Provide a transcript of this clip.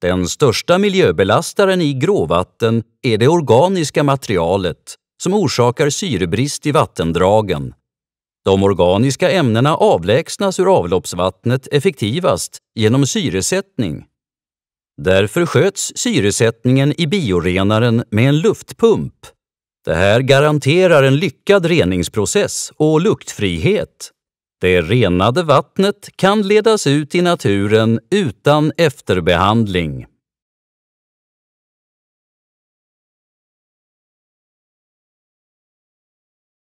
Den största miljöbelastaren i gråvatten är det organiska materialet som orsakar syrebrist i vattendragen. De organiska ämnena avlägsnas ur avloppsvattnet effektivast genom syresättning. Därför sköts syresättningen i biorenaren med en luftpump. Det här garanterar en lyckad reningsprocess och luktfrihet. Det renade vattnet kan ledas ut i naturen utan efterbehandling.